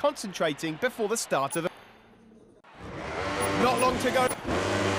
concentrating before the start of the... Not long to go.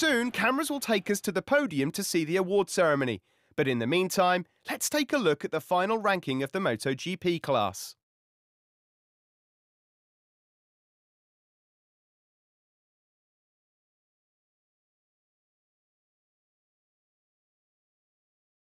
Soon, cameras will take us to the podium to see the award ceremony. But in the meantime, let's take a look at the final ranking of the MotoGP class.